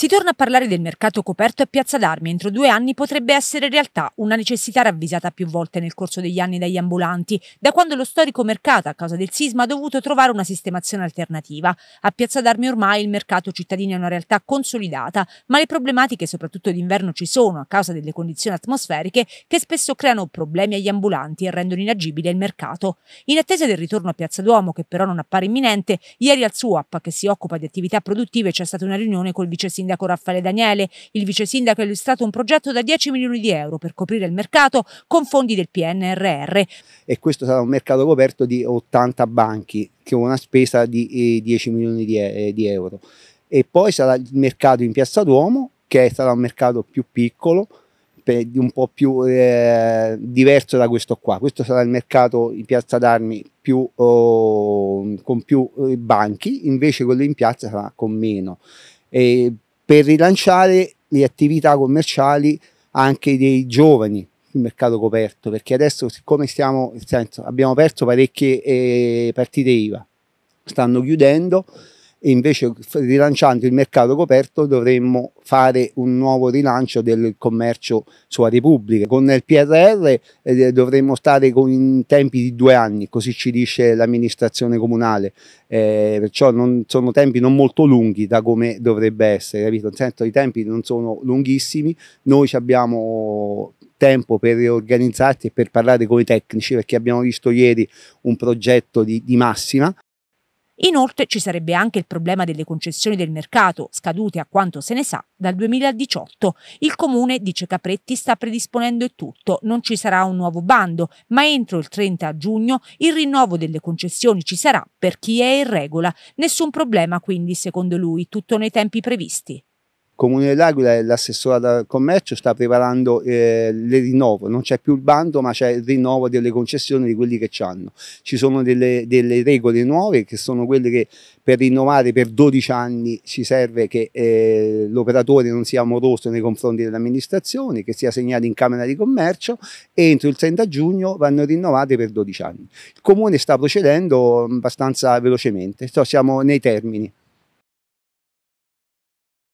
Si torna a parlare del mercato coperto a Piazza d'Armi. Entro due anni potrebbe essere realtà una necessità ravvisata più volte nel corso degli anni dagli ambulanti, da quando lo storico mercato, a causa del sisma, ha dovuto trovare una sistemazione alternativa. A Piazza d'Armi ormai il mercato cittadino è una realtà consolidata, ma le problematiche, soprattutto d'inverno, ci sono a causa delle condizioni atmosferiche che spesso creano problemi agli ambulanti e rendono inagibile il mercato. In attesa del ritorno a Piazza Duomo, che però non appare imminente, ieri al SUAP, che si occupa di attività produttive, c'è stata una riunione col vice sindaco sindaco Raffaele Daniele. Il vice sindaco ha illustrato un progetto da 10 milioni di euro per coprire il mercato con fondi del PNRR. E questo sarà un mercato coperto di 80 banchi, che una spesa di 10 eh, milioni eh, di euro. E poi sarà il mercato in Piazza Duomo, che sarà un mercato più piccolo, un po' più eh, diverso da questo qua. Questo sarà il mercato in piazza d'armi più, oh, con più eh, banchi, invece quello in piazza sarà con meno. E per rilanciare le attività commerciali anche dei giovani il mercato coperto perché adesso siccome stiamo senso, abbiamo perso parecchie eh, partite IVA stanno chiudendo e invece rilanciando il mercato coperto dovremmo fare un nuovo rilancio del commercio su aree pubbliche. Con il PRR eh, dovremmo stare con, in tempi di due anni, così ci dice l'amministrazione comunale, eh, perciò non, sono tempi non molto lunghi da come dovrebbe essere, capito? Sento, i tempi non sono lunghissimi, noi abbiamo tempo per riorganizzarti e per parlare con i tecnici perché abbiamo visto ieri un progetto di, di massima Inoltre ci sarebbe anche il problema delle concessioni del mercato, scadute a quanto se ne sa dal 2018. Il comune, dice Capretti, sta predisponendo il tutto, non ci sarà un nuovo bando, ma entro il 30 giugno il rinnovo delle concessioni ci sarà per chi è in regola. Nessun problema quindi, secondo lui, tutto nei tempi previsti. Comune dell'Aquila e l'assessore al commercio sta preparando eh, il rinnovo, non c'è più il bando ma c'è il rinnovo delle concessioni di quelli che hanno. Ci sono delle, delle, regole nuove che sono quelle che per rinnovare per 12 anni ci serve che eh, l'operatore non sia moroso nei confronti dell'amministrazione, che sia segnato in Camera di Commercio e entro il 30 giugno vanno rinnovate per 12 anni. Il Comune sta procedendo mm, abbastanza velocemente, siamo nei termini.